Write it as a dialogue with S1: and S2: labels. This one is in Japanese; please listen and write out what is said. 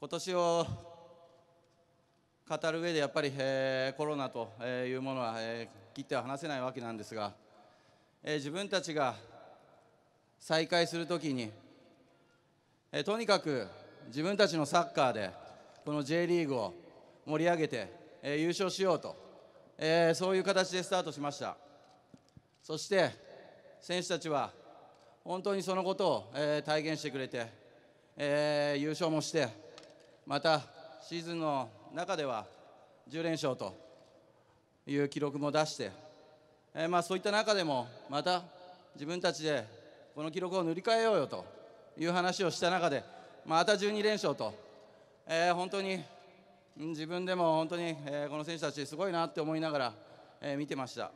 S1: 今年を語る上でやっぱり、えー、コロナというものは、えー、切っては話せないわけなんですが、えー、自分たちが再開するときに、えー、とにかく自分たちのサッカーでこの J リーグを盛り上げて、えー、優勝しようと、えー、そういう形でスタートしましたそして選手たちは本当にそのことを、えー、体現してくれて、えー、優勝もしてまたシーズンの中では10連勝という記録も出して、えー、まあ、そういった中でもまた自分たちでこの記録を塗り替えようよという話をした中でまた12連勝と、えー、本当に自分でも本当に、えこの選手たちすごいなって思いながら、え見てました。